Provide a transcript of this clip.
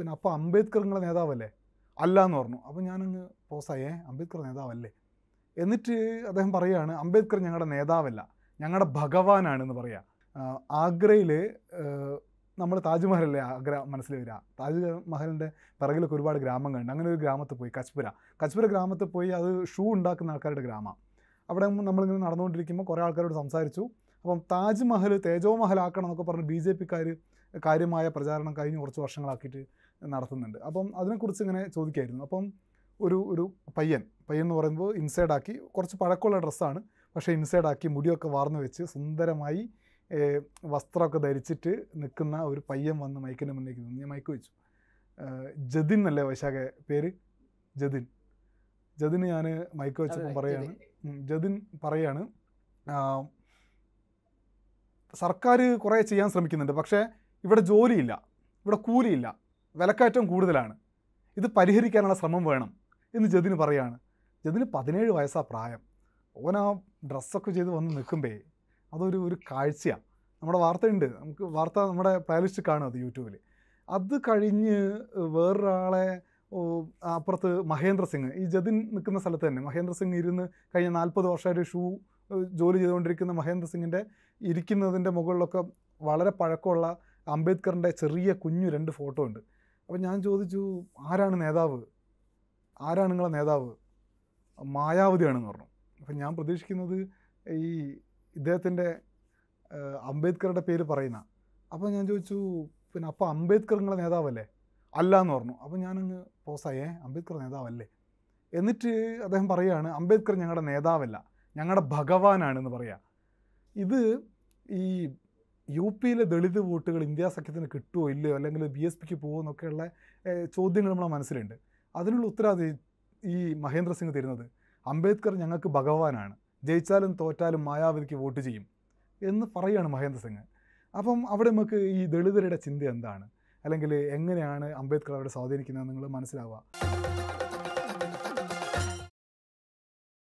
പിന്നെ അപ്പോൾ അംബേദ്കർ നിങ്ങളെ നേതാവല്ലേ അല്ല എന്ന് പറഞ്ഞു അപ്പോൾ ഞാനങ്ങ് പോസായേ അംബേദ്കർ നേതാവല്ലേ എന്നിട്ട് അദ്ദേഹം പറയുകയാണ് അംബേദ്കർ ഞങ്ങളുടെ നേതാവല്ല ഞങ്ങളുടെ ഭഗവാനാണെന്ന് പറയുക ആഗ്രയിൽ നമ്മൾ താജ്മഹലല്ലേ ആഗ്ര മനസ്സിൽ വരിക താജ്മഹലിൻ്റെ പിറകിലൊക്കെ ഒരുപാട് ഗ്രാമങ്ങളുണ്ട് അങ്ങനെ ഒരു ഗ്രാമത്തിൽ പോയി കച്ച്പുര കച്ച്പുര ഗ്രാമത്തിൽ പോയി അത് ഷൂ ഉണ്ടാക്കുന്ന ആൾക്കാരുടെ ഗ്രാമം അവിടെ നമ്മളിങ്ങനെ നടന്നുകൊണ്ടിരിക്കുമ്പോൾ കുറേ ആൾക്കാരോട് സംസാരിച്ചു അപ്പം താജ്മഹൽ തേജോമഹലാക്കണം എന്നൊക്കെ പറഞ്ഞ് ബി ജെ പിക്കാർ കാര്യമായ പ്രചാരണം കഴിഞ്ഞ കുറച്ച് വർഷങ്ങളാക്കിയിട്ട് നടത്തുന്നുണ്ട് അപ്പം അതിനെക്കുറിച്ച് ഇങ്ങനെ ചോദിക്കായിരുന്നു അപ്പം ഒരു ഒരു പയ്യൻ പയ്യൻ എന്ന് പറയുമ്പോൾ ഇൻസൈഡ് ആക്കി കുറച്ച് പഴക്കമുള്ള ഡ്രസ്സാണ് പക്ഷേ ഇൻസൈഡ് ആക്കി മുടിയൊക്കെ വാർന്നു വെച്ച് സുന്ദരമായി വസ്ത്രമൊക്കെ ധരിച്ചിട്ട് നിൽക്കുന്ന ഒരു പയ്യൻ വന്ന് മൈക്കിൻ്റെ മുന്നിലേക്ക് നിന്ന് ഞാൻ മൈക്ക് വെച്ചു ജതിൻ എന്നല്ലേ വൈശാഖ പേര് ജതിൻ ജതിന് ഞാൻ മൈക്ക് വെച്ചപ്പം പറയാണ് ജതിൻ പറയാണ് സർക്കാർ കുറേ ചെയ്യാൻ ശ്രമിക്കുന്നുണ്ട് പക്ഷേ ഇവിടെ ജോലിയില്ല ഇവിടെ കൂലിയില്ല വിലക്കയറ്റം കൂടുതലാണ് ഇത് പരിഹരിക്കാനുള്ള ശ്രമം വേണം എന്ന് ജതിന് പറയാണ് ജതിന് പതിനേഴ് വയസ്സാ പ്രായം ഓനാ ഡ്രസ്സൊക്കെ ചെയ്ത് വന്ന് നിൽക്കുമ്പോൾ അതൊരു ഒരു കാഴ്ചയാണ് നമ്മുടെ വാർത്തയുണ്ട് നമുക്ക് വാർത്ത നമ്മുടെ പ്ലേലിസ്റ്റ് കാണും അത് യൂട്യൂബിൽ അത് കഴിഞ്ഞ് വേറൊരാളെ അപ്പുറത്ത് മഹേന്ദ്ര സിംഗ് ഈ ജതിൻ നിൽക്കുന്ന സ്ഥലത്ത് തന്നെ മഹേന്ദ്ര സിംഗ് ഇരുന്ന് കഴിഞ്ഞ നാൽപ്പത് വർഷമായിട്ട് ഷൂ ജോലി ചെയ്തുകൊണ്ടിരിക്കുന്ന മഹേന്ദ്ര സിംഗിൻ്റെ ഇരിക്കുന്നതിൻ്റെ മുകളിലൊക്കെ വളരെ പഴക്കമുള്ള അംബേദ്കറിൻ്റെ ചെറിയ കുഞ്ഞു രണ്ട് ഫോട്ടോ ഉണ്ട് അപ്പം ഞാൻ ചോദിച്ചു ആരാണ് നേതാവ് ആരാണ് നിങ്ങളെ നേതാവ് മായാവതിയാണെന്ന് പറഞ്ഞു അപ്പം ഞാൻ പ്രതീക്ഷിക്കുന്നത് ഈ ഇദ്ദേഹത്തിൻ്റെ അംബേദ്കറുടെ പേര് പറയുന്ന അപ്പോൾ ഞാൻ ചോദിച്ചു പിന്നെ അപ്പോൾ അംബേദ്കർ നിങ്ങളെ നേതാവല്ലേ അല്ല എന്ന് പറഞ്ഞു അപ്പം ഞാനങ്ങ് പോസായേ അംബേദ്കർ നേതാവല്ലേ എന്നിട്ട് അദ്ദേഹം പറയുകയാണ് അംബേദ്കർ ഞങ്ങളുടെ നേതാവല്ല ഞങ്ങളുടെ ഭഗവാനാണെന്ന് പറയുക ഇത് ഈ യു പിയിലെ ദളിത് വോട്ടുകൾ ഇന്ത്യ സഖ്യത്തിന് കിട്ടുമോ ഇല്ലയോ അല്ലെങ്കിൽ ബി എസ് പിക്ക് പോകുമോ എന്നൊക്കെയുള്ള ചോദ്യങ്ങൾ നമ്മുടെ മനസ്സിലുണ്ട് അതിനുള്ള ഉത്തരവാദി ഈ മഹേന്ദ്ര സിംഗ് തരുന്നത് അംബേദ്കർ ഞങ്ങൾക്ക് ഭഗവാനാണ് ജയിച്ചാലും തോറ്റാലും മായാവതിക്ക് വോട്ട് ചെയ്യും എന്ന് പറയുകയാണ് മഹേന്ദ്ര സിംഗ് അപ്പം അവിടെ നമുക്ക് ഈ ദളിതരുടെ ചിന്ത എന്താണ് അല്ലെങ്കിൽ എങ്ങനെയാണ് അംബേദ്കർ അവരെ സ്വാധീനിക്കുന്നത് നിങ്ങൾ മനസ്സിലാവുക